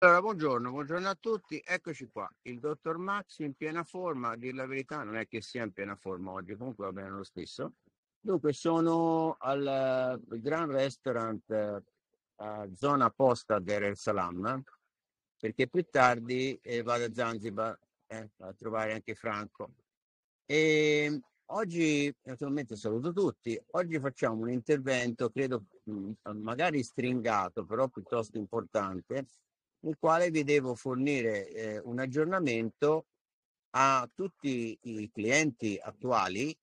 Allora, buongiorno, buongiorno a tutti, eccoci qua. Il dottor Max in piena forma, a dir la verità, non è che sia in piena forma oggi, comunque va bene lo stesso. Dunque, sono al eh, Gran Restaurant, eh, a zona posta del El Salam, perché più tardi eh, vado a Zanzibar eh, a trovare anche Franco. E ehm, oggi, naturalmente, saluto tutti. Oggi facciamo un intervento, credo mm, magari stringato, però piuttosto importante nel quale vi devo fornire eh, un aggiornamento a tutti i clienti attuali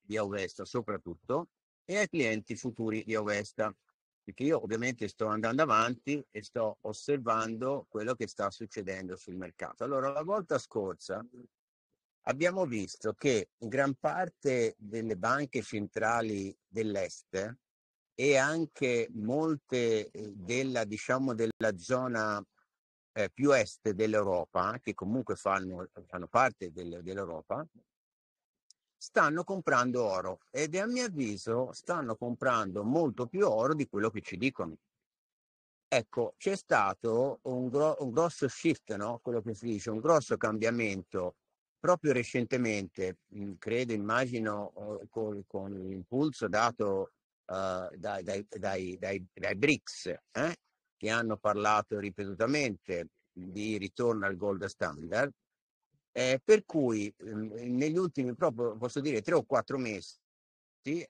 di Auvesta soprattutto e ai clienti futuri di Auvesta perché io ovviamente sto andando avanti e sto osservando quello che sta succedendo sul mercato. Allora, la volta scorsa abbiamo visto che gran parte delle banche centrali dell'est e anche molte eh, della, diciamo, della zona eh, più est dell'Europa, che comunque fanno, fanno parte del, dell'Europa, stanno comprando oro ed a mio avviso stanno comprando molto più oro di quello che ci dicono. Ecco, c'è stato un, gro- un grosso shift, no? quello che si dice, un grosso cambiamento proprio recentemente, credo, immagino, oh, con, con l'impulso dato eh, dai, dai, dai, dai, BRICS, eh, che hanno parlato ripetutamente di ritorno al gold standard, eh, per cui mm, negli ultimi proprio posso dire tre o quattro mesi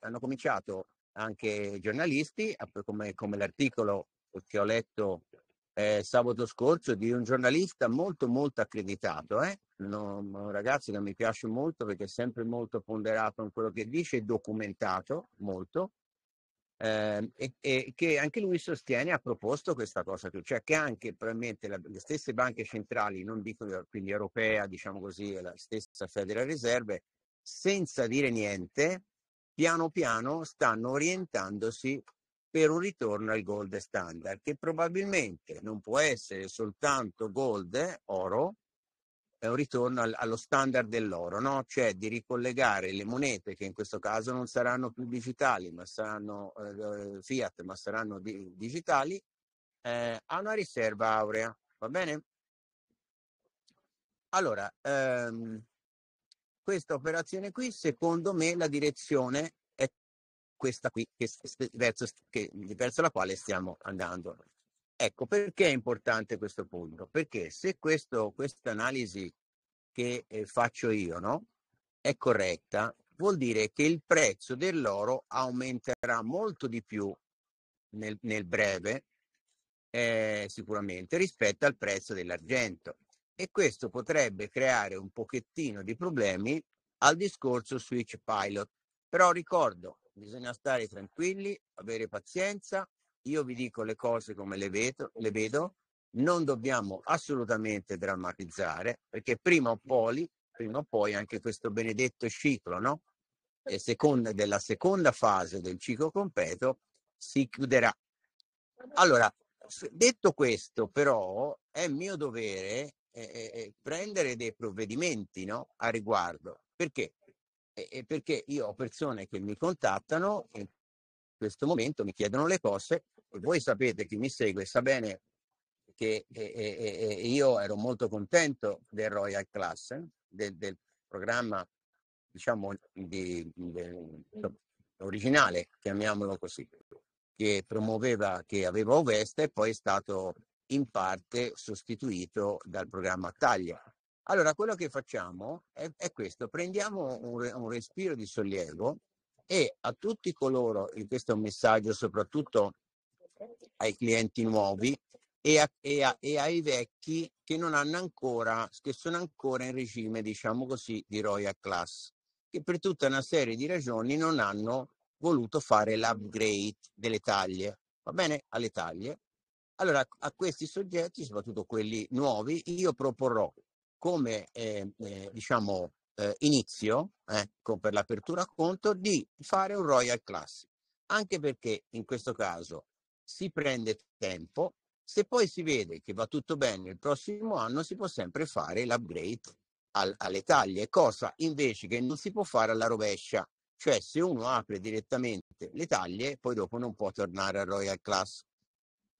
hanno cominciato anche giornalisti, come, come l'articolo che ho letto eh, sabato scorso di un giornalista molto molto accreditato, eh? no, un ragazzo che mi piace molto perché è sempre molto ponderato in quello che dice, documentato molto, eh, e, e, che anche lui sostiene ha proposto questa cosa, cioè che anche probabilmente la, le stesse banche centrali, non dico quindi europea, diciamo così, e la stessa Federal Reserve, senza dire niente, piano piano stanno orientandosi per un ritorno al gold standard, che probabilmente non può essere soltanto gold, oro, un ritorno al, allo standard dell'oro, no? cioè di ricollegare le monete che in questo caso non saranno più digitali, ma saranno eh, eh, fiat, ma saranno di, digitali, eh, a una riserva aurea, va bene? Allora, ehm, questa operazione qui, secondo me, la direzione è questa qui, che, verso, che, verso la quale stiamo andando. Ecco, perché è importante questo punto? Perché se questa analisi che eh, faccio io no, è corretta, vuol dire che il prezzo dell'oro aumenterà molto di più nel, nel breve, eh, sicuramente, rispetto al prezzo dell'argento. E questo potrebbe creare un pochettino di problemi al discorso switch pilot. Però ricordo, bisogna stare tranquilli, avere pazienza, io vi dico le cose come le vedo, le vedo non dobbiamo assolutamente drammatizzare, perché prima o poi, prima o poi anche questo benedetto ciclo, no? E seconda, della seconda fase del ciclo completo si chiuderà. Allora, detto questo, però, è mio dovere eh, eh, eh, prendere dei provvedimenti no? a riguardo. Perché? Eh, perché io ho persone che mi contattano, questo momento mi chiedono le cose voi sapete, chi mi segue sa bene che e, e, io ero molto contento del Royal Class, del, del programma diciamo di, di, originale, chiamiamolo così, che promuoveva, che aveva Ovesta e poi è stato in parte sostituito dal programma Taglia. Allora quello che facciamo è, è questo, prendiamo un, un respiro di sollievo e a tutti coloro, e questo è un messaggio soprattutto ai clienti nuovi e, a, e, a, e ai vecchi che non hanno ancora, che sono ancora in regime, diciamo così, di Royal Class, che per tutta una serie di ragioni non hanno voluto fare l'upgrade delle taglie, va bene? Alle taglie. Allora, a questi soggetti, soprattutto quelli nuovi, io proporrò come eh, eh, diciamo eh, inizio, ecco, per l'apertura conto, di fare un Royal Classic, anche perché in questo caso si prende tempo, se poi si vede che va tutto bene il prossimo anno si può sempre fare l'upgrade al, alle taglie, cosa invece che non si può fare alla rovescia, cioè se uno apre direttamente le taglie poi dopo non può tornare al Royal Class.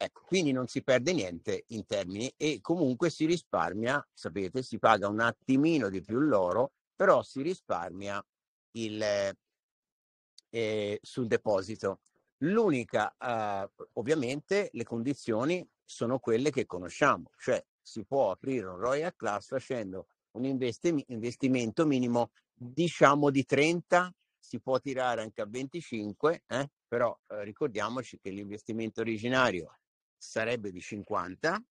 Ecco, quindi non si perde niente in termini e comunque si risparmia, sapete, si paga un attimino di più l'oro però si risparmia il, eh, eh sul deposito. L'unica, eh, ovviamente, le condizioni sono quelle che conosciamo, cioè si può aprire un Royal Class facendo un investi- investimento minimo diciamo di 30, si può tirare anche a 25, eh? però eh, ricordiamoci che l'investimento originario sarebbe di 50,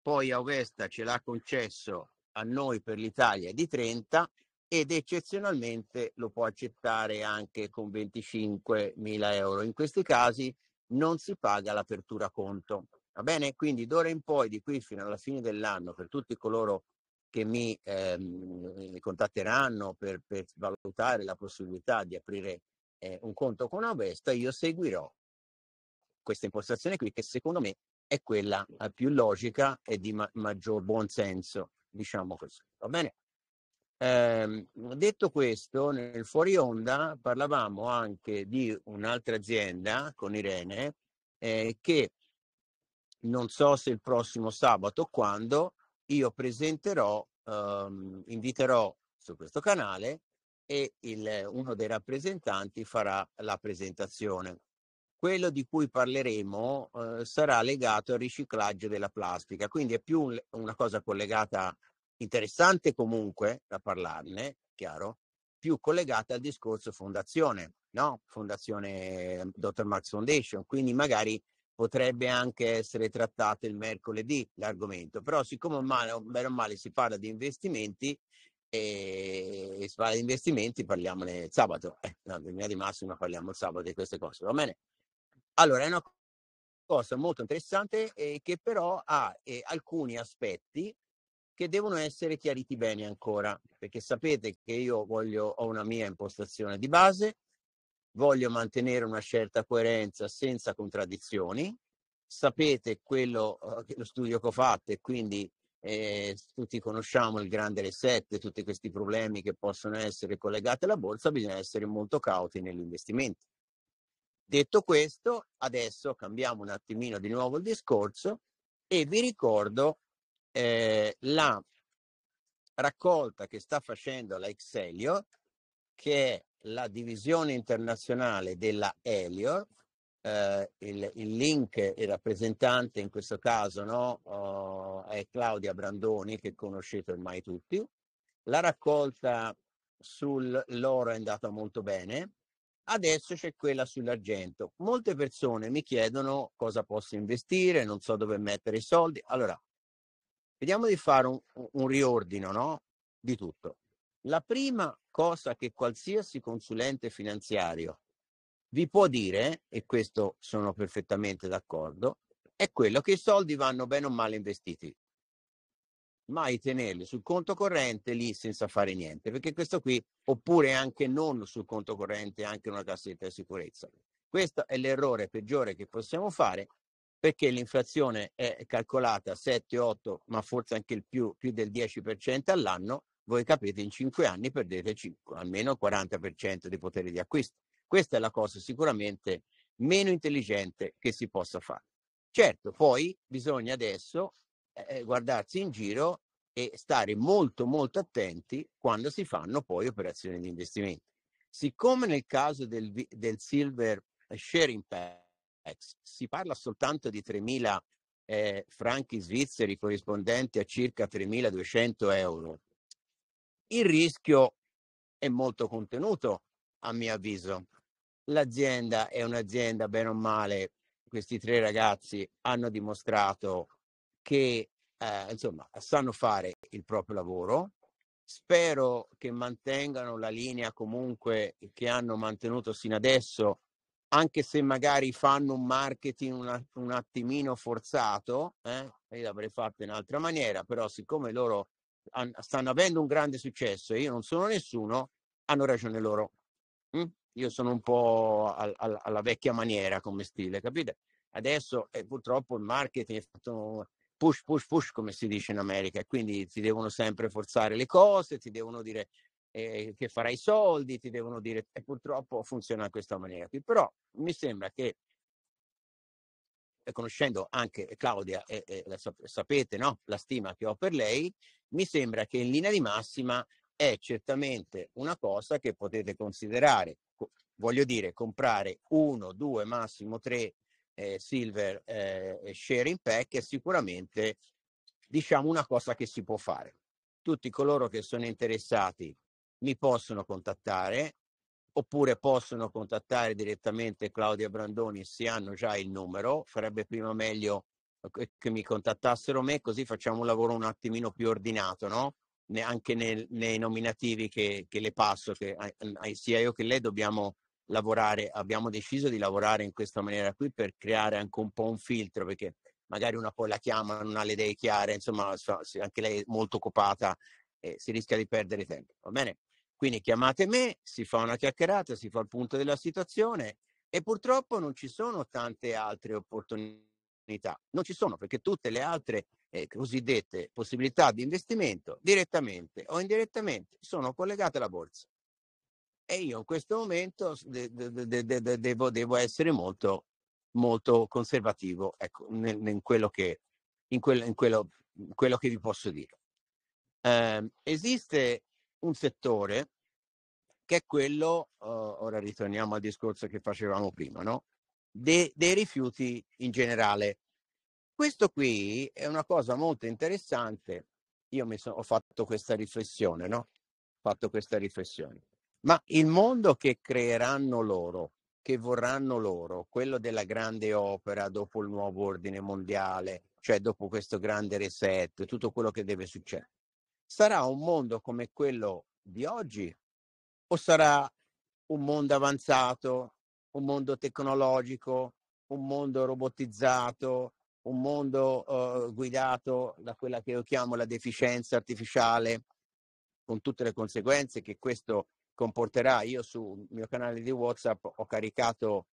poi Augusta ce l'ha concesso a noi per l'Italia di 30 ed eccezionalmente lo può accettare anche con 25.000 euro. In questi casi non si paga l'apertura conto. Va bene? Quindi d'ora in poi, di qui fino alla fine dell'anno, per tutti coloro che mi, ehm, mi contatteranno per, per, valutare la possibilità di aprire eh, un conto con Avesta, io seguirò questa impostazione qui che secondo me è quella eh, più logica e di ma- maggior buonsenso, diciamo così. Va bene? Eh, detto questo, nel fuori onda parlavamo anche di un'altra azienda con Irene eh, che non so se il prossimo sabato quando io presenterò, ehm, inviterò su questo canale e il, uno dei rappresentanti farà la presentazione. Quello di cui parleremo eh, sarà legato al riciclaggio della plastica, quindi è più un, una cosa collegata interessante comunque da parlarne, chiaro, più collegata al discorso fondazione, no? Fondazione ehm, Dr. Max Foundation, quindi magari potrebbe anche essere trattato il mercoledì l'argomento, però siccome male, bene o male si parla di investimenti ehm, e, si parla di investimenti parliamone sabato, eh, no, in linea di massima parliamo il sabato di queste cose, va bene? Allora è una cosa molto interessante eh, che però ha eh, alcuni aspetti che devono essere chiariti bene ancora, perché sapete che io voglio, ho una mia impostazione di base, voglio mantenere una certa coerenza senza contraddizioni, sapete quello eh, che lo studio che ho fatto e quindi eh, tutti conosciamo il grande reset, tutti questi problemi che possono essere collegati alla borsa, bisogna essere molto cauti negli investimenti. Detto questo, adesso cambiamo un attimino di nuovo il discorso e vi ricordo eh, la raccolta che sta facendo la Excelio, che è la divisione internazionale della Elio, eh, il, il, link, il rappresentante in questo caso no, oh, è Claudia Brandoni, che conoscete ormai tutti. La raccolta sull'oro è andata molto bene, adesso c'è quella sull'argento. Molte persone mi chiedono cosa posso investire, non so dove mettere i soldi. Allora, Vediamo di fare un, un riordino no? di tutto. La prima cosa che qualsiasi consulente finanziario vi può dire, e questo sono perfettamente d'accordo, è quello che i soldi vanno bene o male investiti. Mai tenerli sul conto corrente lì senza fare niente, perché questo qui, oppure anche non sul conto corrente, anche una cassetta di sicurezza. Questo è l'errore peggiore che possiamo fare perché l'inflazione è calcolata 7, 8, ma forse anche il più, più del 10% all'anno, voi capite in 5 anni perdete 5, almeno il 40% di potere di acquisto. Questa è la cosa sicuramente meno intelligente che si possa fare. Certo, poi bisogna adesso eh, eh guardarsi in giro e stare molto molto attenti quando si fanno poi operazioni di investimento. Siccome nel caso del, del Silver eh, Sharing Pack ex. Eh, si parla soltanto di 3.000 eh, franchi svizzeri corrispondenti a circa 3.200 euro. Il rischio è molto contenuto, a mio avviso. L'azienda è un'azienda, bene o male, questi tre ragazzi hanno dimostrato che eh, insomma, sanno fare il proprio lavoro. Spero che mantengano la linea comunque che hanno mantenuto sino adesso anche se magari fanno un marketing un, un attimino forzato, eh, io l'avrei fatto in altra maniera, però siccome loro han, stanno avendo un grande successo e io non sono nessuno, hanno ragione loro. Mm? Io sono un po' al, al, alla vecchia maniera come stile, capite? Adesso eh, purtroppo il marketing è fatto push, push, push, come si dice in America, quindi ti devono sempre forzare le cose, ti devono dire eh, che farai soldi, ti devono dire e purtroppo funziona in questa maniera qui. Però mi sembra che conoscendo anche Claudia e, e la, sapete no? la stima che ho per lei, mi sembra che in linea di massima è certamente una cosa che potete considerare, voglio dire, comprare uno, due, massimo tre eh, silver eh, sharing pack è sicuramente diciamo una cosa che si può fare. Tutti coloro che sono interessati mi possono contattare oppure possono contattare direttamente Claudia Brandoni se hanno già il numero, farebbe prima meglio che mi contattassero me così facciamo un lavoro un attimino più ordinato, no? Anche nel, nei nominativi che, che, le passo, che sia io che lei dobbiamo lavorare, abbiamo deciso di lavorare in questa maniera qui per creare anche un po' un filtro, perché magari una poi la chiama, non ha le idee chiare, insomma anche lei è molto occupata e si rischia di perdere tempo, va bene? Quindi chiamate me, si fa una chiacchierata, si fa il punto della situazione e purtroppo non ci sono tante altre opportunità, non ci sono perché tutte le altre eh, cosiddette possibilità di investimento direttamente o indirettamente sono collegate alla borsa. E io in questo momento de- de- de- devo, devo, essere molto, molto conservativo ecco, nel, nel quello che, in, quel, in quello, quello che vi posso dire. Eh, esiste un settore che è quello, eh, ora ritorniamo al discorso che facevamo prima, no? De, dei rifiuti in generale. Questo qui è una cosa molto interessante. Io mi sono, ho fatto questa riflessione, no? Ho fatto questa riflessione. Ma il mondo che creeranno loro, che vorranno loro, quello della grande opera dopo il nuovo ordine mondiale, cioè dopo questo grande reset, tutto quello che deve succedere. Sarà un mondo come quello di oggi o sarà un mondo avanzato, un mondo tecnologico, un mondo robotizzato, un mondo eh, guidato da quella che io chiamo la deficienza artificiale, con tutte le conseguenze che questo comporterà. Io sul mio canale di WhatsApp ho caricato,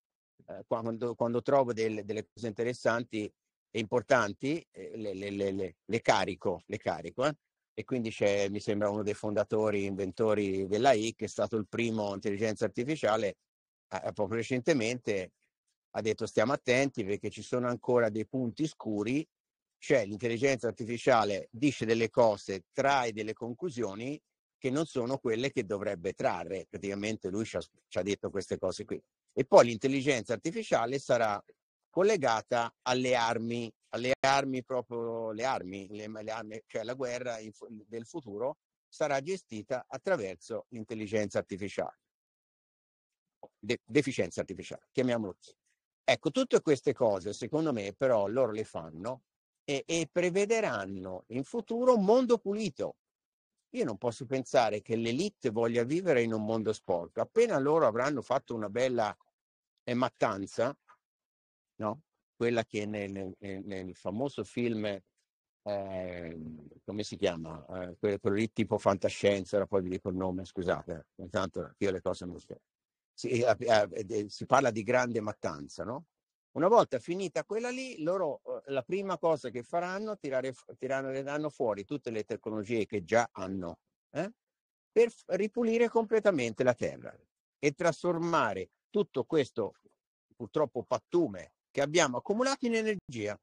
eh, quando, quando, trovo del, delle cose interessanti e importanti, eh, le, le, le, le, carico, carico eh e quindi c'è, mi sembra, uno dei fondatori, inventori dell'AI, che è stato il primo intelligenza artificiale, eh, proprio recentemente ha detto stiamo attenti perché ci sono ancora dei punti scuri, cioè l'intelligenza artificiale dice delle cose, trae delle conclusioni che non sono quelle che dovrebbe trarre, praticamente lui ci ha, ci ha detto queste cose qui. E poi l'intelligenza artificiale sarà collegata alle armi alle armi, proprio le armi, le, le armi cioè la guerra in, del futuro, sarà gestita attraverso l'intelligenza artificiale, De, deficienza artificiale, chiamiamolo così. Ecco, tutte queste cose, secondo me, però loro le fanno e, e prevederanno in futuro un mondo pulito. Io non posso pensare che l'elite voglia vivere in un mondo sporco. Appena loro avranno fatto una bella eh, mattanza, no? quella che nel, nel, nel famoso film, eh, come si chiama? Eh, quello, quello, lì tipo fantascienza, ora poi vi dico il nome, scusate, eh, intanto io le cose non so. Si, eh, eh, eh si parla di grande mattanza, no? Una volta finita quella lì, loro la prima cosa che faranno è tirare, tireranno fuori tutte le tecnologie che già hanno eh? per ripulire completamente la terra e trasformare tutto questo purtroppo pattume che abbiamo accumulato in energia,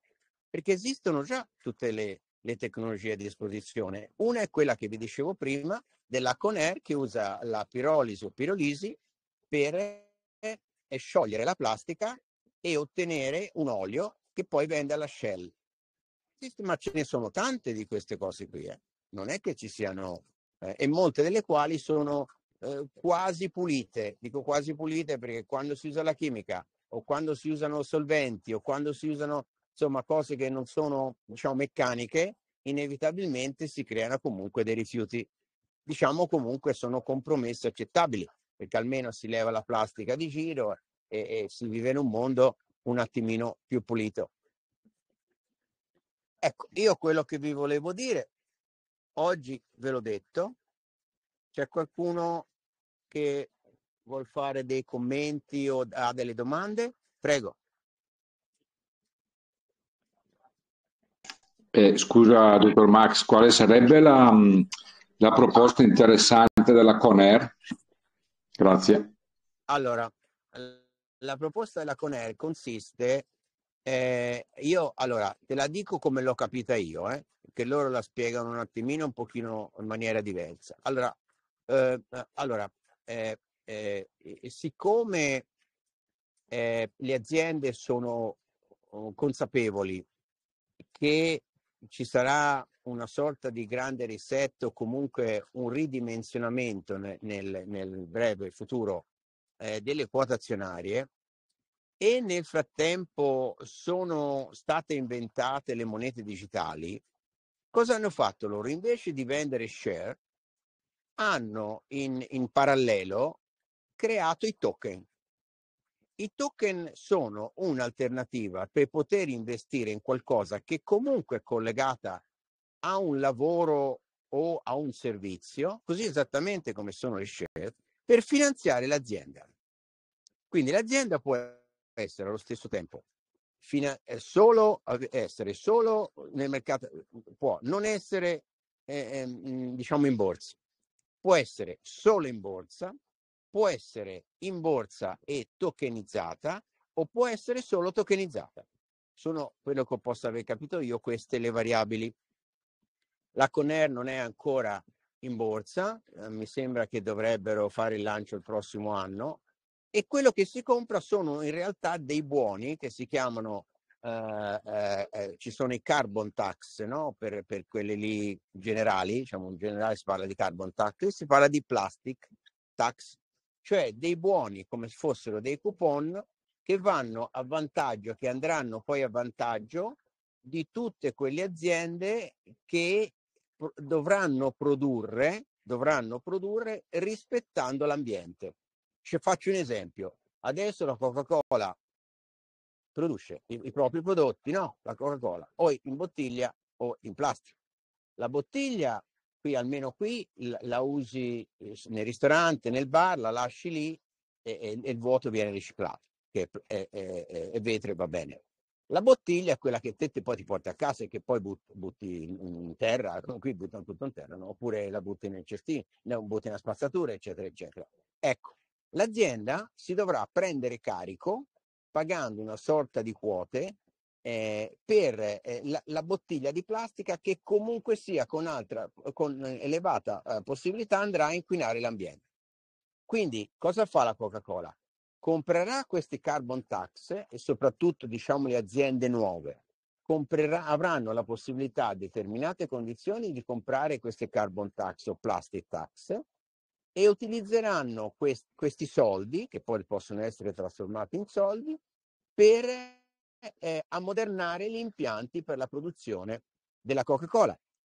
perché esistono già tutte le, le tecnologie a disposizione. Una è quella che vi dicevo prima della Conair che usa la pirolisi o pirolisi per eh, sciogliere la plastica e ottenere un olio che poi vende alla Shell. Ma ce ne sono tante di queste cose qui, eh. non è che ci siano, eh, e molte delle quali sono eh, quasi pulite, dico quasi pulite perché quando si usa la chimica o quando si usano solventi o quando si usano insomma cose che non sono diciamo meccaniche, inevitabilmente si creano comunque dei rifiuti. Diciamo comunque sono compromessi accettabili, perché almeno si leva la plastica di giro e, e si vive in un mondo un attimino più pulito. Ecco, io quello che vi volevo dire, oggi ve l'ho detto, c'è qualcuno che vuol fare dei commenti o ha delle domande, prego. Eh, scusa, dottor Max, quale sarebbe la, mm, la proposta interessante della Conair? Grazie. Allora, la proposta della Conair consiste, eh, io allora te la dico come l'ho capita io, eh, che loro la spiegano un attimino un pochino in maniera diversa. Allora, eh, allora eh, eh, e, e, siccome eh, le aziende sono oh, consapevoli che ci sarà una sorta di grande risetto, comunque un ridimensionamento nel, nel, nel breve futuro eh, delle quote azionarie e nel frattempo sono state inventate le monete digitali, cosa hanno fatto loro? Invece di vendere share, hanno in, in parallelo creato i token. I token sono un'alternativa per poter investire in qualcosa che comunque è collegata a un lavoro o a un servizio, così esattamente come sono le share, per finanziare l'azienda. Quindi l'azienda può essere allo stesso tempo fina- solo essere solo nel mercato, può non essere eh, ehm, diciamo in borsa, può essere solo in borsa, può essere in borsa e tokenizzata o può essere solo tokenizzata. Sono quello che posso aver capito io queste le variabili. La Conair non è ancora in borsa, eh, mi sembra che dovrebbero fare il lancio il prossimo anno e quello che si compra sono in realtà dei buoni che si chiamano Uh, uh, ci sono i carbon tax no? per, per quelle lì generali, diciamo in generale si parla di carbon tax, si parla di plastic tax cioè dei buoni come se fossero dei coupon che vanno a vantaggio, che andranno poi a vantaggio di tutte quelle aziende che dovranno produrre, dovranno produrre rispettando l'ambiente. Ci faccio un esempio. Adesso la Coca-Cola produce i, i, propri prodotti, no? La Coca-Cola o in bottiglia o in plastica. La bottiglia qui almeno qui la, la usi eh, nel ristorante, nel bar, la lasci lì e, e, e il vuoto viene riciclato, che è, è, è vetro va bene. La bottiglia è quella che te, te, poi ti porti a casa e che poi butti, butti in terra, qui buttano tutto in terra, no? oppure la butti nel cestino, la butti nella spazzatura, eccetera, eccetera. Ecco, l'azienda si dovrà prendere carico pagando una sorta di quote eh, per eh, la, la, bottiglia di plastica che comunque sia con, altra, con eh, elevata eh, possibilità andrà a inquinare l'ambiente. Quindi cosa fa la Coca-Cola? Comprerà questi carbon tax e soprattutto diciamo le aziende nuove comprerà, avranno la possibilità a determinate condizioni di comprare queste carbon tax o plastic tax e utilizzeranno quest, questi soldi che poi possono essere trasformati in soldi per è eh, eh, ammodernare gli impianti per la produzione della Coca-Cola,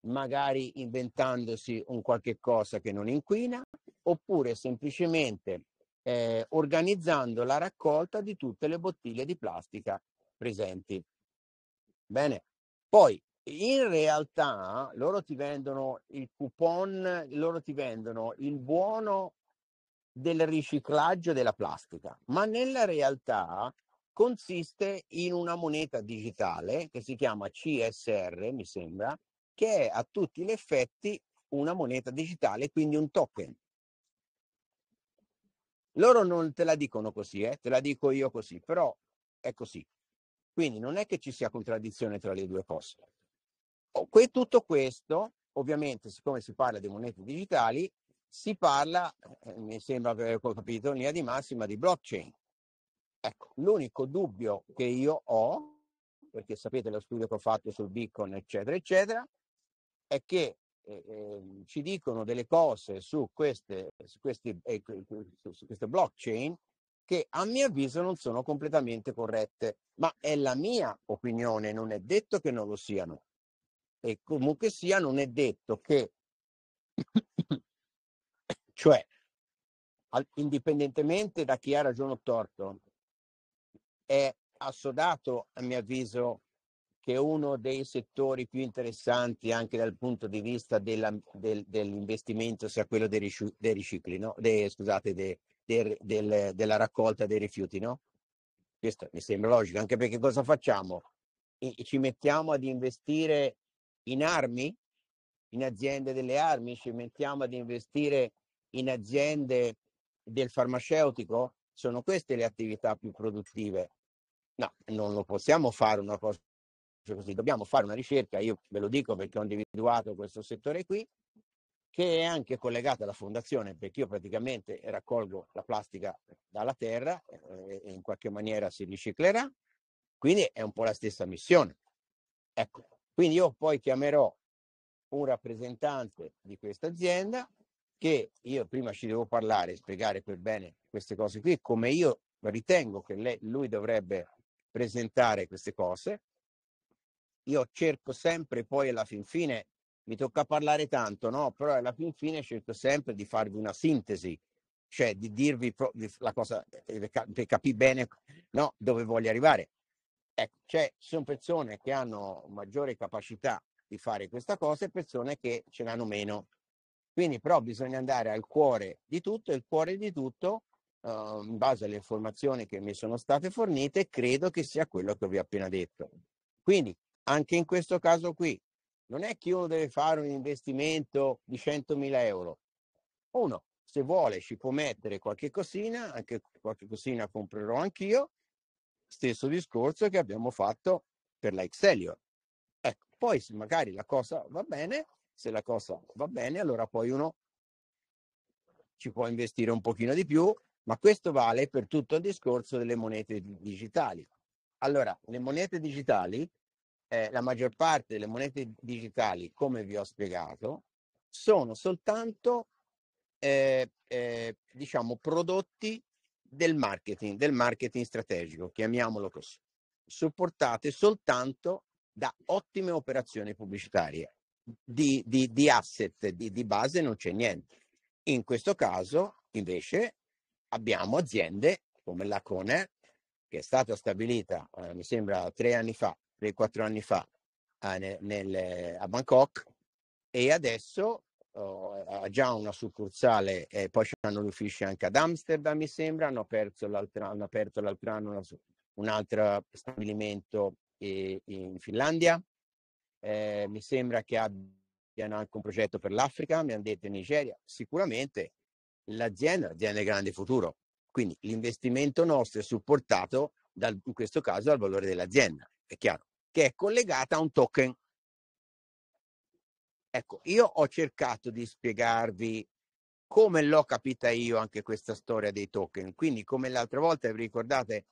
magari inventandosi un qualche cosa che non inquina, oppure semplicemente eh, organizzando la raccolta di tutte le bottiglie di plastica presenti. Bene, poi in realtà loro ti vendono il coupon, loro ti vendono il buono del riciclaggio della plastica, ma nella realtà consiste in una moneta digitale che si chiama CSR, mi sembra, che è a tutti gli effetti una moneta digitale, quindi un token. Loro non te la dicono così, eh? te la dico io così, però è così. Quindi non è che ci sia contraddizione tra le due cose. tutto questo, ovviamente, siccome si parla di monete digitali, si parla, eh, mi sembra che eh, avevo capito, in linea di massima di blockchain. Ecco, l'unico dubbio che io ho, perché sapete lo studio che ho fatto sul Bitcoin, eccetera, eccetera, è che eh, ehm, ci dicono delle cose su queste, su, questi, eh, su queste blockchain che a mio avviso non sono completamente corrette, ma è la mia opinione, non è detto che non lo siano. E comunque sia, non è detto che, cioè, indipendentemente da chi ha ragione o torto, è assodato, a mio avviso, che uno dei settori più interessanti anche dal punto di vista della, del, dell'investimento sia quello dei, rici, dei ricicli, no? De, scusate, de, de, del, della raccolta dei rifiuti. No? Questo mi sembra logico, anche perché cosa facciamo? E, ci mettiamo ad investire in armi, in aziende delle armi, ci mettiamo ad investire in aziende del farmaceutico, sono queste le attività più produttive No, non lo possiamo fare una cosa così, dobbiamo fare una ricerca, io ve lo dico perché ho individuato questo settore qui, che è anche collegato alla fondazione, perché io praticamente raccolgo la plastica dalla terra eh, e in qualche maniera si riciclerà, quindi è un po' la stessa missione. Ecco, quindi io poi chiamerò un rappresentante di questa azienda che io prima ci devo parlare spiegare per bene queste cose qui, come io ritengo che lei, lui dovrebbe presentare queste cose. Io cerco sempre poi alla fin fine, mi tocca parlare tanto, no? Però alla fin fine cerco sempre di farvi una sintesi, cioè di dirvi la cosa eh, per capire bene no? dove voglio arrivare. Ecco, cioè, ci sono persone che hanno maggiore capacità di fare questa cosa e persone che ce l'hanno meno. Quindi però bisogna andare al cuore di tutto e il cuore di tutto uh, in base alle informazioni che mi sono state fornite, credo che sia quello che vi ho appena detto. Quindi, anche in questo caso qui, non è che uno deve fare un investimento di 100.000 euro. Uno, se vuole, ci può mettere qualche cosina, anche qualche cosina comprerò anch'io. Stesso discorso che abbiamo fatto per la Excelio. Ecco, poi se magari la cosa va bene, se la cosa va bene, allora poi uno ci può investire un pochino di più ma questo vale per tutto il discorso delle monete digitali. Allora, le monete digitali, eh, la maggior parte delle monete digitali, come vi ho spiegato, sono soltanto eh, eh, diciamo prodotti del marketing, del marketing strategico, chiamiamolo così, supportate soltanto da ottime operazioni pubblicitarie. Di, di, di asset, di, di base non c'è niente. In questo caso, invece, abbiamo aziende come la Cone, che è stata stabilita, eh, mi sembra, tre anni fa, tre, quattro anni fa eh, nel, nel, a Bangkok e adesso oh, ha già una succursale e poi hanno gli uffici anche ad Amsterdam, mi sembra, hanno aperto l'altro, hanno aperto l'altro anno una, un altro stabilimento e, in Finlandia. Eh, mi sembra che abbiano anche un progetto per l'Africa, mi hanno detto in Nigeria, sicuramente l'azienda, l'azienda è grande futuro. Quindi l'investimento nostro è supportato dal, in questo caso dal valore dell'azienda, è chiaro, che è collegata a un token. Ecco, io ho cercato di spiegarvi come l'ho capita io anche questa storia dei token. Quindi, come l'altra volta vi ricordate,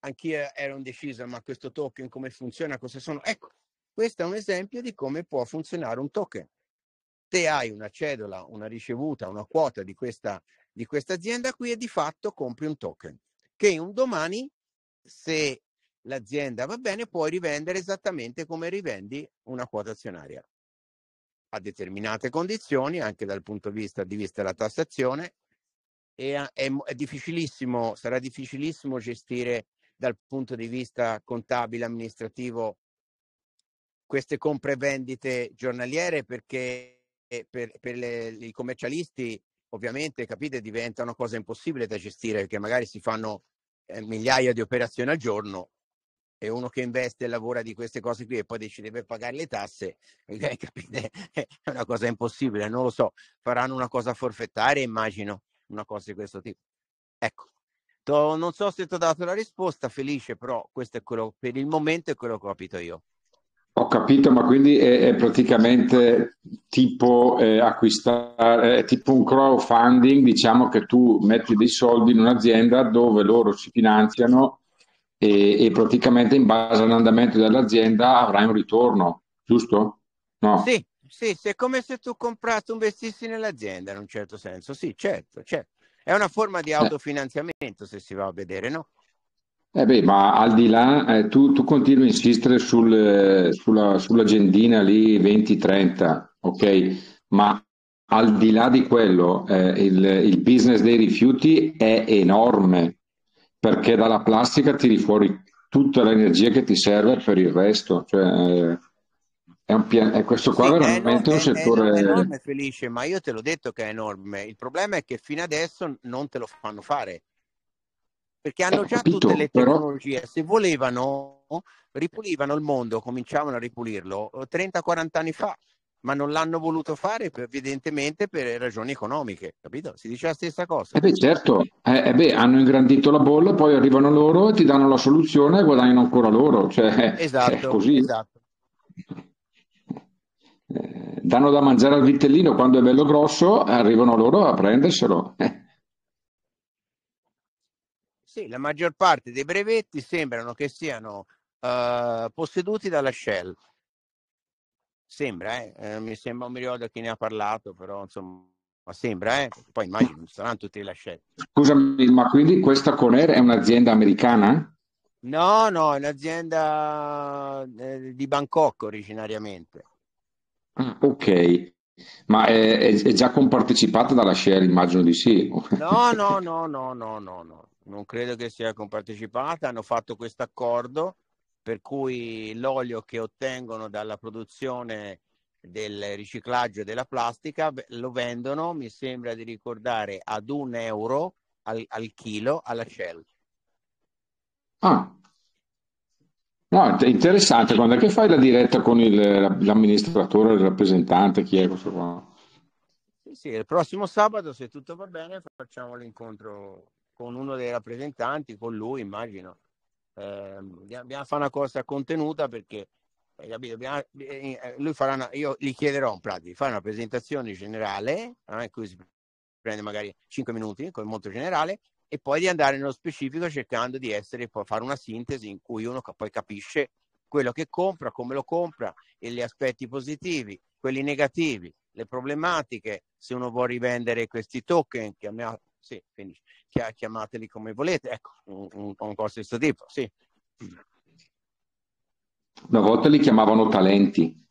anch'io ero indeciso, ma questo token come funziona, cosa sono? Ecco, questo è un esempio di come può funzionare un token te hai una cedola, una ricevuta, una quota di questa, di questa azienda qui e di fatto compri un token che un domani, se l'azienda va bene, puoi rivendere esattamente come rivendi una quota azionaria a determinate condizioni, anche dal punto di vista, di vista della tassazione, e è, è difficilissimo, sarà difficilissimo gestire dal punto di vista contabile, amministrativo, queste compre vendite giornaliere perché per, per le, i commercialisti ovviamente capite diventa una cosa impossibile da gestire perché magari si fanno eh, migliaia di operazioni al giorno e uno che investe e lavora di queste cose qui e poi decide per pagare le tasse, eh, capite? Eh, è una cosa impossibile, non lo so. Faranno una cosa forfettaria, immagino, una cosa di questo tipo. Ecco, non so se ti ho dato la risposta, felice, però questo è quello per il momento, è quello che ho capito io. Ho capito, ma quindi è, è praticamente tipo, eh, acquistare, eh, tipo un crowdfunding, diciamo che tu metti dei soldi in un'azienda dove loro si finanziano e, e praticamente in base all'andamento dell'azienda avrai un ritorno, giusto? No. Sì, sì, è come se tu comprassi, investissi nell'azienda in un certo senso, sì, certo, certo. È una forma di eh. autofinanziamento se si va a vedere, no? Eh beh, ma al di là, eh, tu, tu, continui a insistere sul, sulla, sull'agendina lì 2030, ok? Ma al di là di quello, eh, il, il, business dei rifiuti è enorme, perché dalla plastica tiri fuori tutta l'energia che ti serve per il resto. Cioè, eh, è un pian- è eh, questo qua sì, veramente è, un settore... È enorme, Felice, ma io te l'ho detto che è enorme. Il problema è che fino adesso non te lo fanno fare perché hanno già capito, tutte le tecnologie. Però... Se volevano, ripulivano il mondo, cominciavano a ripulirlo 30-40 eh, anni fa, ma non l'hanno voluto fare evidentemente per ragioni economiche, capito? Si dice la stessa cosa. Eh beh, certo, eh, eh, beh, hanno ingrandito la bolla, poi arrivano loro e ti danno la soluzione e guadagnano ancora loro. Cioè, eh, esatto, così. Esatto. danno da mangiare al vitellino quando è bello grosso, arrivano loro a prenderselo. Eh. Sì, la maggior parte dei brevetti sembrano che siano uh, posseduti dalla Shell. Sembra, eh? Eh, mi sembra, un mi ricordo chi ne ha parlato, però insomma, sembra, eh? Poi immagino, non saranno tutti la Shell. Scusami, ma quindi questa Conair è un'azienda americana? No, no, è un'azienda eh, di Bangkok originariamente. Ah, ok, ma è, è, già compartecipata dalla Shell, immagino di sì. No, no, no, no, no, no, no non credo che sia compartecipata, hanno fatto questo accordo per cui l'olio che ottengono dalla produzione del riciclaggio della plastica lo vendono, mi sembra di ricordare, ad un euro al, al chilo alla Shell. Ah. No, è interessante, quando è che fai la diretta con il, l'amministratore, il rappresentante, chi è questo qua? Sì, sì, il prossimo sabato, se tutto va bene, facciamo l'incontro con uno dei rappresentanti, con lui immagino. Eh, dobbiamo fare una cosa contenuta perché eh, dobbiamo, eh, eh, lui farà una, io gli chiederò in pratica di fare una presentazione generale, eh, in cui si prende magari 5 minuti, eh, con molto generale, e poi di andare nello specifico cercando di essere, poi fare una sintesi in cui uno poi capisce quello che compra, come lo compra, e gli aspetti positivi, quelli negativi, le problematiche, se uno vuole rivendere questi token, che a me sì, quindi chiamateli come volete, ecco, un, un corso di questo tipo, sì. Una volta li chiamavano talenti.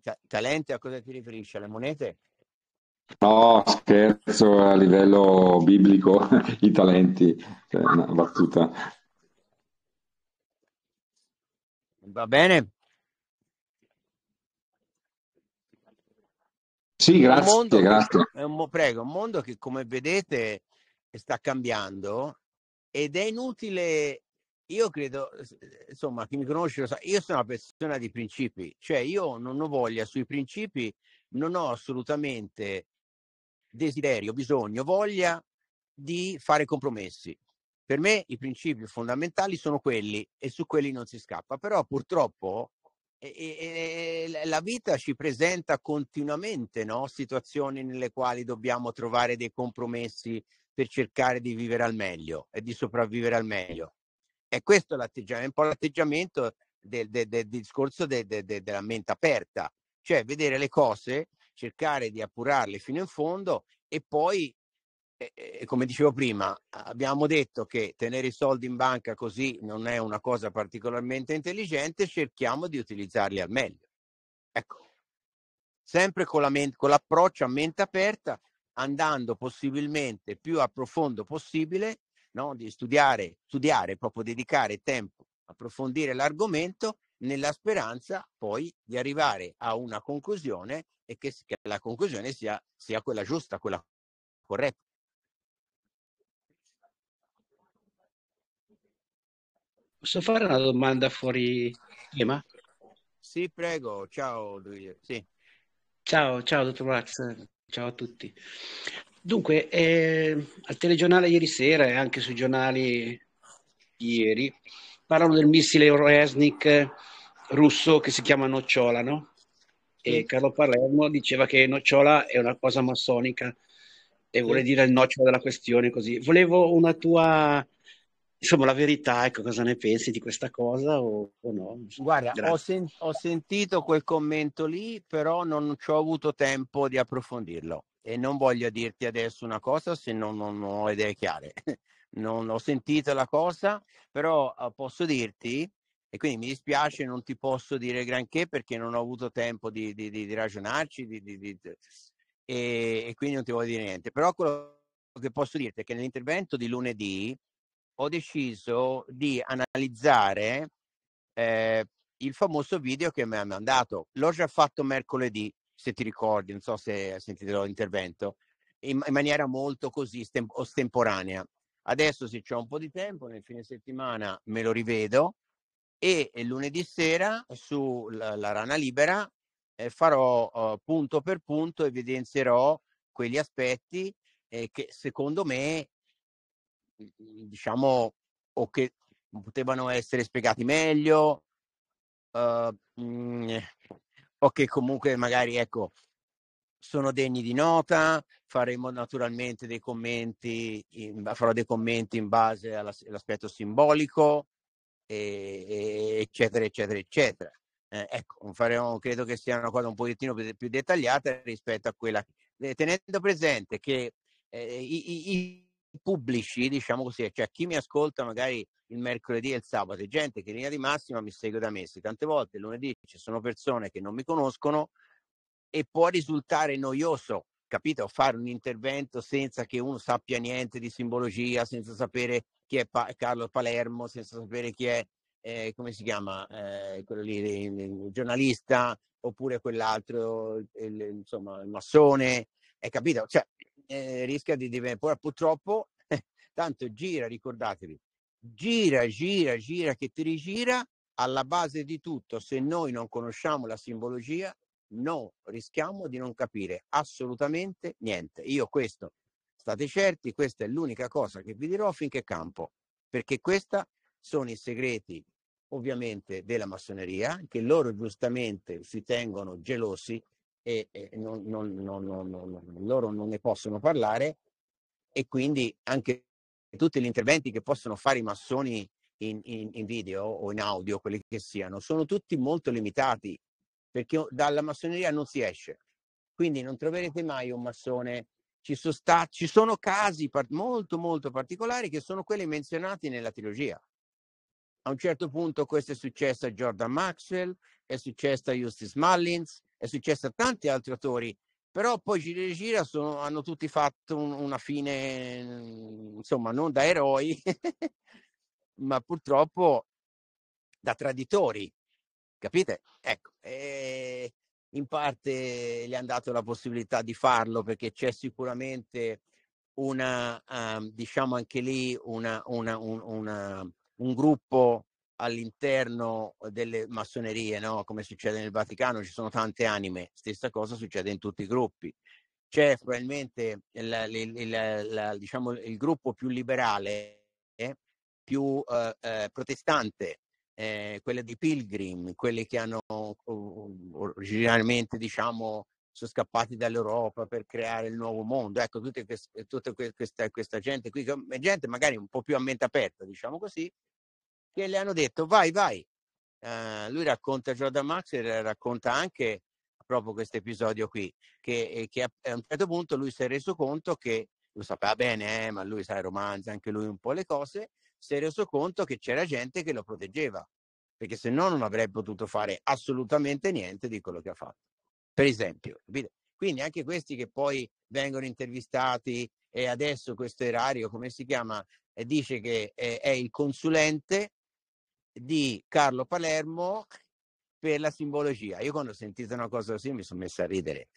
Ta- talenti a cosa ti riferisci? Alle monete? No, scherzo a livello biblico, i talenti, è cioè, una battuta. Va bene, Sì, grazie. un mondo, grazie. è un, prego, un mondo che come vedete eh, sta cambiando ed è inutile, io credo, insomma, chi mi conosce lo sa, io sono una persona di principi, cioè io non ho voglia sui principi, non ho assolutamente desiderio, bisogno, voglia di fare compromessi. Per me i principi fondamentali sono quelli e su quelli non si scappa, però purtroppo e, e, la vita ci presenta continuamente no? situazioni nelle quali dobbiamo trovare dei compromessi per cercare di vivere al meglio e di sopravvivere al meglio. E questo è, l'atteggiamento, è un po' l'atteggiamento del, del, del discorso de, de, de, della mente aperta, cioè vedere le cose, cercare di appurarle fino in fondo e poi e come dicevo prima, abbiamo detto che tenere i soldi in banca così non è una cosa particolarmente intelligente, cerchiamo di utilizzarli al meglio. Ecco, sempre con, la men- con l'approccio a mente aperta, andando possibilmente più a profondo possibile, no? di studiare, studiare, proprio dedicare tempo, approfondire l'argomento nella speranza poi di arrivare a una conclusione e che, che la conclusione sia, sia quella giusta, quella corretta. Posso fare una domanda fuori tema? Sì, prego. Ciao, sì. Ciao, ciao, dottor Max. Ciao a tutti. Dunque, eh, al telegiornale ieri sera e anche sui giornali ieri parlano del missile Resnik russo che si chiama Nocciola, no? E Carlo Palermo diceva che Nocciola è una cosa massonica e vuole dire il nocciolo della questione così. Volevo una tua insomma, la verità, ecco, cosa ne pensi di questa cosa o, o no? Guarda, ho, sen- ho, sentito quel commento lì, però non ci ho avuto tempo di approfondirlo e non voglio dirti adesso una cosa se non, non ho idee chiare. non ho sentito la cosa, però eh, posso dirti, e quindi mi dispiace, non ti posso dire granché perché non ho avuto tempo di, di, di, di ragionarci e, e quindi non ti voglio dire niente. Però quello che posso dirti è che nell'intervento di lunedì ho deciso di analizzare eh, il famoso video che mi ha mandato. L'ho già fatto mercoledì, se ti ricordi, non so se sentite l'intervento, in, in maniera molto così stem- ostemporanea. Adesso se c'è un po' di tempo, nel fine settimana me lo rivedo e, e lunedì sera sulla la Rana Libera eh, farò eh, punto per punto, evidenzierò quegli aspetti eh, che secondo me Mhmm, mhmm, diciamo, o che potevano essere spiegati meglio, uh, mh, mhmm, o che comunque magari, ecco, sono degni di nota, faremo naturalmente dei commenti, in, farò dei commenti in base all'aspetto simbolico, e, e, eccetera, eccetera, eccetera. Eh, ecco, faremo, credo che sia una cosa un pochettino più, più dettagliata rispetto a quella, tenendo presente che eh, i, i, pubblici, diciamo così, cioè chi mi ascolta magari il mercoledì e il sabato, è gente che in linea di massima mi segue da mesi, tante volte lunedì ci sono persone che non mi conoscono e può risultare noioso, capito, fare un intervento senza che uno sappia niente di simbologia, senza sapere chi è pa- Carlo Palermo, senza sapere chi è, eh, come si chiama, eh, quello lì, il, il giornalista, oppure quell'altro, il, insomma, il massone, è capito? Cioè, eh, rischia di diventare, purtroppo, tanto gira, ricordatevi, gira, gira, gira, che ti rigira, alla base di tutto, se noi non conosciamo la simbologia, no, rischiamo di non capire assolutamente niente. Io questo, state certi, questa è l'unica cosa che vi dirò finché campo, perché questi sono i segreti ovviamente della massoneria, che loro giustamente si tengono gelosi e, e non, non, non, loro non ne possono parlare e quindi anche tutti gli interventi che possono fare i massoni in, in, in video o in audio, quelli che siano, sono tutti molto limitati perché dalla massoneria non si esce. Quindi non troverete mai un massone. Ci sono, sta, ci sono casi par- molto molto particolari che sono quelli menzionati nella trilogia. A un certo punto questo è successo a Jordan Maxwell, è successo a Justice Mullins, è successo a tanti altri autori, però poi gira e gira sono, hanno tutti fatto un, una fine, mm, insomma, non da eroi, ma purtroppo da traditori, capite? Ecco, eh, in parte gli hanno dato la possibilità di farlo perché c'è sicuramente una, uh, diciamo anche lì, una, una, un, una, un gruppo all'interno uhm, delle massonerie, no? come succede nel Vaticano, ci sono tante anime, stessa cosa succede in tutti i gruppi. C'è probabilmente il, il, il, la, diciamo, il gruppo più liberale, eh? più uhm, uhm, eh, eh, protestante, quello di Pilgrim, quelli che hanno originariamente diciamo, sono scappati dall'Europa per creare il nuovo mondo. Ecco, tutta, questa, questa, gente qui, gente magari un po' più a mente aperta, diciamo così, che le hanno detto vai, vai. Uh, lui racconta Jordan Max racconta anche proprio questo episodio qui, che, eh, che, eh, a un certo punto lui si è reso conto che, lo sapeva bene, eh, ma lui sai, romanza anche lui un po' le cose, si è reso conto che c'era gente che lo proteggeva, perché se no non avrebbe potuto fare assolutamente niente di quello che ha fatto. Per esempio, capite? Quindi anche questi che poi vengono intervistati e adesso questo erario, come si chiama, dice che è, è il consulente di Carlo Palermo per la simbologia. Io quando ho sentito una cosa così mi sono messo a ridere.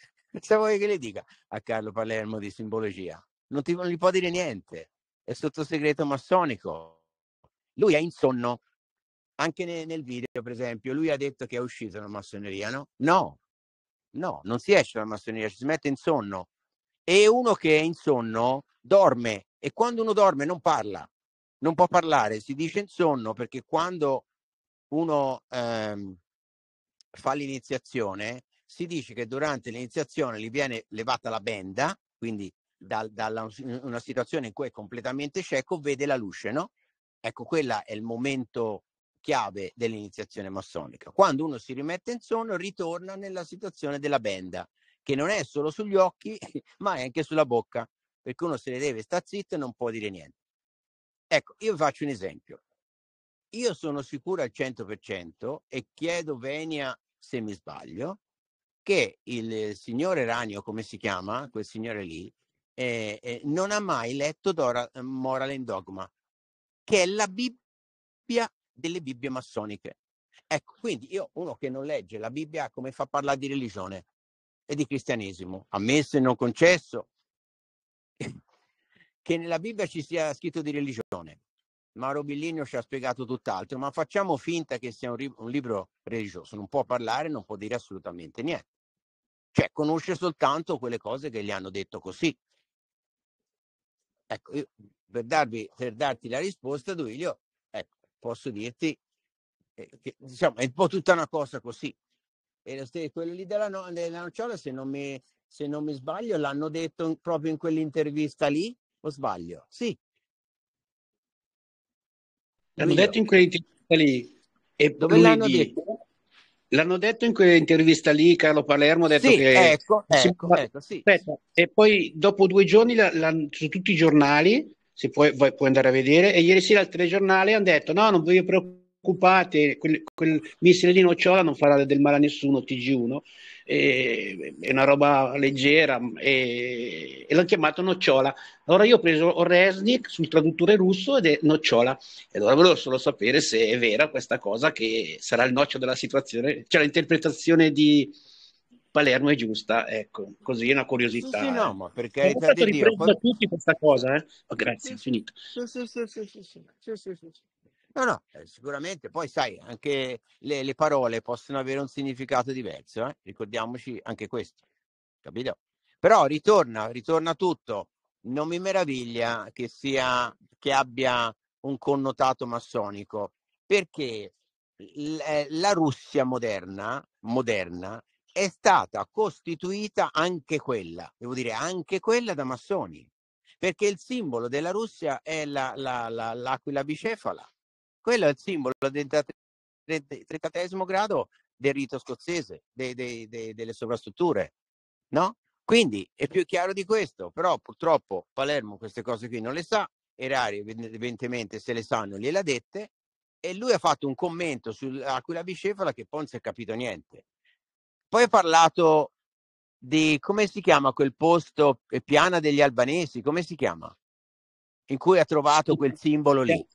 Se vuoi che le dica a Carlo Palermo di simbologia, non, ti, non gli può dire niente, è sotto segreto massonico. Lui è in sonno, anche nel, nel video per esempio, lui ha detto che è uscito dalla massoneria, no? No, no, non si esce dalla massoneria, ci si mette in sonno. E uno che è in sonno dorme e quando uno dorme non parla non può parlare, si dice in sonno perché quando uno ehm, fa l'iniziazione si dice che durante l'iniziazione gli viene levata la benda, quindi da, da una situazione in cui è completamente cieco, vede la luce, no? Ecco, quella è il momento chiave dell'iniziazione massonica. Quando uno si rimette in sonno, ritorna nella situazione della benda, che non è solo sugli occhi, ma è anche sulla bocca, perché uno se ne deve stare zitto e non può dire niente. Ecco, io vi faccio un esempio. Io sono sicuro al 100% e chiedo venia se mi sbaglio, che il signore Ragno, come si chiama, quel signore lì, eh, eh, non ha mai letto Dora, eh, Moral and Dogma, che è la Bibbia delle Bibbie massoniche. Ecco, quindi io, uno che non legge la Bibbia, come fa a parlare di religione e di cristianesimo? Ammesso e non concesso, che nella Bibbia ci sia scritto di religione. Mauro Billinio ci ha spiegato tutt'altro, ma facciamo finta che sia un, ri- un libro religioso, non può parlare, non può dire assolutamente niente. Cioè, conosce soltanto quelle cose che gli hanno detto così. Ecco, io, per, darvi, per darti la risposta, Duilio, ecco, posso dirti eh, che diciamo, è un po' tutta una cosa così. E quello lì della, no- della nocciola, se non mi se non mi sbaglio, l'hanno detto proprio in quell'intervista lì, o sbaglio? Sì. L'hanno Io. detto in quell'intervista lì. E Dove l'hanno detto? L'hanno detto in quell'intervista lì, Carlo Palermo ha detto sì, che... Ecco, si... ecco, ecco sì. E poi dopo due giorni la, la, su tutti i giornali, se puoi, puoi, andare a vedere, e ieri sera al telegiornale hanno detto no, non vi preoccupate, quel, quel missile di nocciola non farà del male a nessuno, TG1 e, è una roba leggera eh, e l'hanno chiamato nocciola. Allora io ho preso Oresnik sul traduttore russo ed è nocciola. E allora volevo solo sapere se è vera questa cosa che sarà il noccio della situazione, cioè l'interpretazione di Palermo è giusta, ecco, così è una curiosità. Sì, sì no, ma perché... Ho fatto riprendere da tutti questa cosa, eh? Oh, grazie, sì, è finito. sì, sì, sì, sì, sì. sì No, no, eh, sicuramente. Poi sai, anche le, le parole possono avere un significato diverso, eh? ricordiamoci anche questo, capito? Però ritorna, ritorna tutto. Non mi meraviglia che, sia, che abbia un connotato massonico, perché eh, la Russia moderna, moderna è stata costituita anche quella, devo dire anche quella da massoni, perché il simbolo della Russia è la, la, la, l'aquila bicefala quello è il simbolo del trentatesimo grado del rito scozzese, de, de, de, delle sovrastrutture, no? Quindi è più chiaro di questo, però purtroppo Palermo queste cose qui non le sa, Erario evidentemente se le sanno gliela dette, e lui ha fatto un commento su Aquila Bicefala che poi non si è capito niente. Poi ha parlato di come si chiama quel posto, eh, Piana degli Albanesi, come si chiama? In cui ha trovato quel simbolo lì.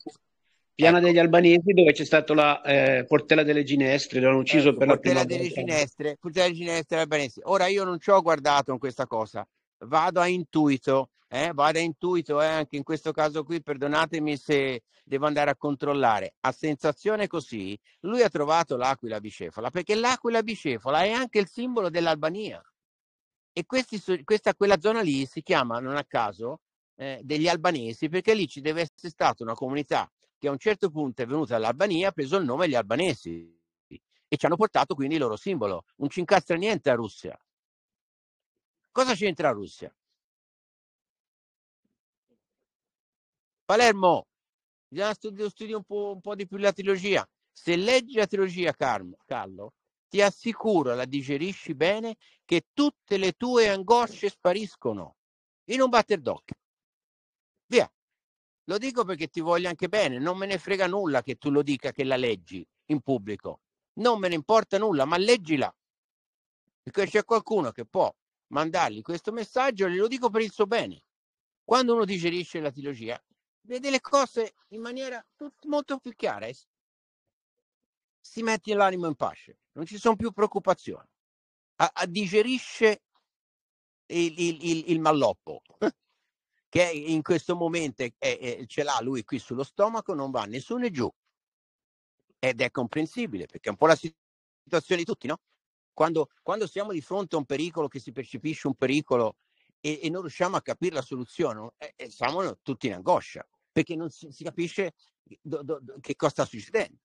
Piana ecco. degli Albanesi dove c'è stata la eh, Portella delle Ginestre, l'hanno eh, ucciso ecco, per la prima delle volta. Ginestre, Portella delle Ginestre Albanesi. Ora io non ci ho guardato in questa cosa, vado a intuito, eh, vado a intuito eh, anche in questo caso qui, perdonatemi se devo andare a controllare. A sensazione così, lui ha trovato l'aquila bicefala, perché l'aquila bicefala è anche il simbolo dell'Albania. E questi, questa, quella zona lì si chiama, non a caso, eh, degli albanesi, perché lì ci deve essere stata una comunità che a un certo punto è venuta dall'Albania, ha preso il nome degli albanesi e ci hanno portato quindi il loro simbolo. Non ci incastra niente a Russia. Cosa c'entra la Russia? Palermo, bisogna studiare un, po', un po' di più la trilogia. Se leggi la trilogia, Carlo, Carlo, ti assicuro, la digerisci bene, che tutte le tue angosce spariscono in un batter d'occhio. Via. Lo dico perché ti voglio anche bene, non me ne frega nulla che tu lo dica che la leggi in pubblico. Non me ne importa nulla, ma leggila. Perché c'è qualcuno che può mandargli questo messaggio, glielo dico per il suo bene. Quando uno digerisce la teologia, vede le cose in maniera molto più chiara e eh. si mette l'animo in pace, non ci sono più preoccupazioni. A, a digerisce il, il, il, il malloppo che in questo momento è, è, ce l'ha lui qui sullo stomaco, non va nessuno giù. Ed è comprensibile, perché è un po' la situazione di tutti, no? Quando, quando siamo di fronte a un pericolo, che si percepisce un pericolo e, e non riusciamo a capire la soluzione, eh, eh, siamo tutti in angoscia, perché non si, si capisce do, do, do, che cosa sta succedendo.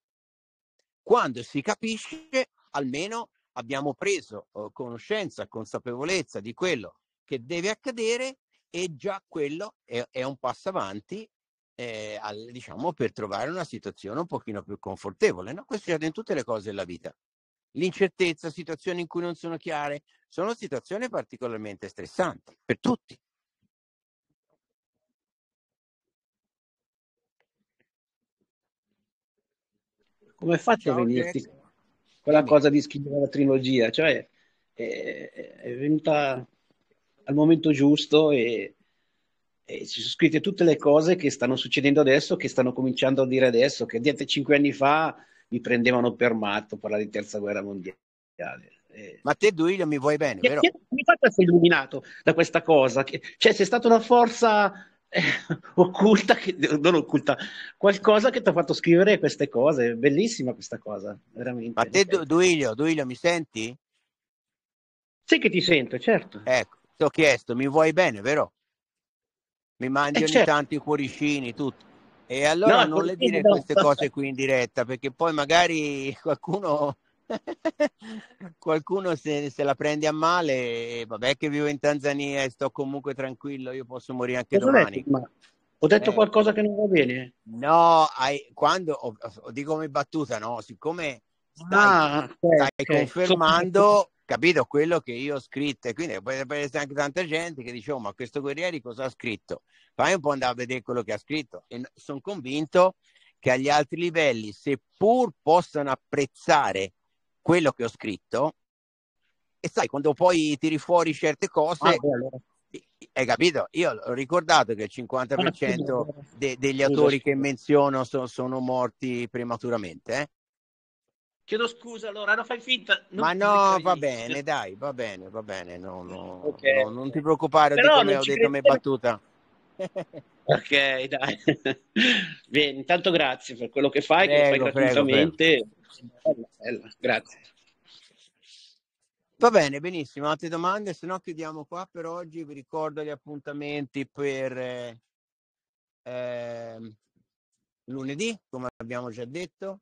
Quando si capisce, almeno abbiamo preso oh, conoscenza, consapevolezza di quello che deve accadere e già quello è, è un passo avanti eh, al, diciamo, per trovare una situazione un pochino più confortevole. No? Questo succede in tutte le cose della vita. L'incertezza, situazioni in cui non sono chiare, sono situazioni particolarmente stressanti per tutti. Come faccio a venirti quella cosa di scrivere la trilogia? Cioè, è, è venuta al momento giusto e, e, ci sono scritte tutte le cose che stanno succedendo adesso, che stanno cominciando a dire adesso, che dietro cinque anni fa mi prendevano per matto parlare di terza guerra mondiale. Ma te Duilio mi vuoi bene, che, vero? Che, mi fate essere illuminato da questa cosa, che, cioè c'è stata una forza eh, occulta, che, non occulta, qualcosa che ti ha fatto scrivere queste cose, bellissima questa cosa, veramente. Ma te Duilio, Duilio mi senti? Sì che ti sento, certo. Ecco, ti ho chiesto, mi vuoi bene, vero? Mi mandi eh ogni certo. tanto i cuoricini, tutto. E allora no, non le dire non queste cose qui in diretta, perché poi magari qualcuno, qualcuno se, se, la prende a male, vabbè che vivo in Tanzania e sto comunque tranquillo, io posso morire anche Cosa domani. Detto, ma... Ho detto eh, qualcosa che non va bene? No, hai, quando, ho, ho, dico come battuta, no? Siccome stai, ah, stai okay. confermando capito quello che io ho scritto e quindi può essere anche tanta gente che dice oh, ma questo Guerrieri cosa ha scritto fai un po' andare a vedere quello che ha scritto e sono convinto che agli altri livelli seppur possano apprezzare quello che ho scritto e sai quando poi tiri fuori certe cose ah, hai capito? Io ho ricordato che il 50% ah, de- degli autori che menziono so- sono morti prematuramente. Eh? Chiedo scusa, allora, no, fai finta. Non Ma no, va bene, dai, va bene, va bene. No, no, okay. no non ti preoccupare, Però dico, ho detto crede... me battuta. ok, dai. Bene, intanto grazie per quello che fai, prego, che fai gratuitamente. Grazie. Va bene, benissimo. Altre domande? Se no chiudiamo qua per oggi. Vi ricordo gli appuntamenti per eh, ehm, lunedì, come abbiamo già detto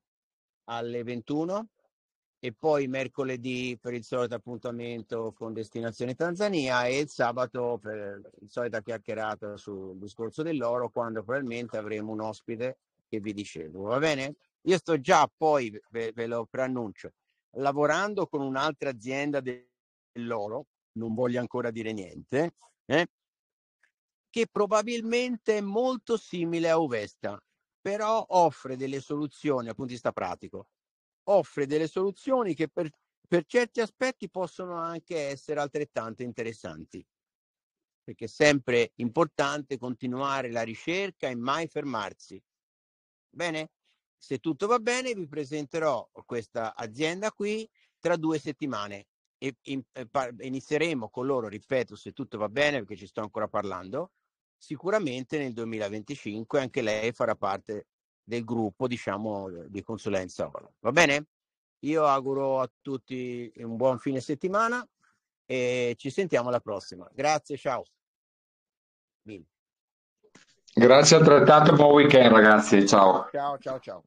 alle 21 e poi mercoledì per il solito appuntamento con destinazione Tanzania e il sabato per il solita chiacchierata sul discorso dell'oro quando probabilmente avremo un ospite che vi dicevo, va bene? Io sto già poi, ve, ve lo preannuncio, lavorando con un'altra azienda dell'oro, non voglio ancora dire niente, eh? che probabilmente è molto simile a Ovesta, però offre delle soluzioni dal punto di vista pratico, offre delle soluzioni che per, per certi aspetti possono anche essere altrettanto interessanti, perché è sempre importante continuare la ricerca e mai fermarsi. Bene? Se tutto va bene vi presenterò questa azienda qui tra due settimane e, in, e inizieremo con loro, ripeto, se tutto va bene, perché ci sto ancora parlando, sicuramente nel 2025 anche lei farà parte del gruppo diciamo, di consulenza Orla. Va bene? Io auguro a tutti un buon fine settimana e ci sentiamo alla prossima. Grazie, ciao. Mille. Grazie altrettanto, buon weekend ragazzi, ciao. Ciao, ciao, ciao.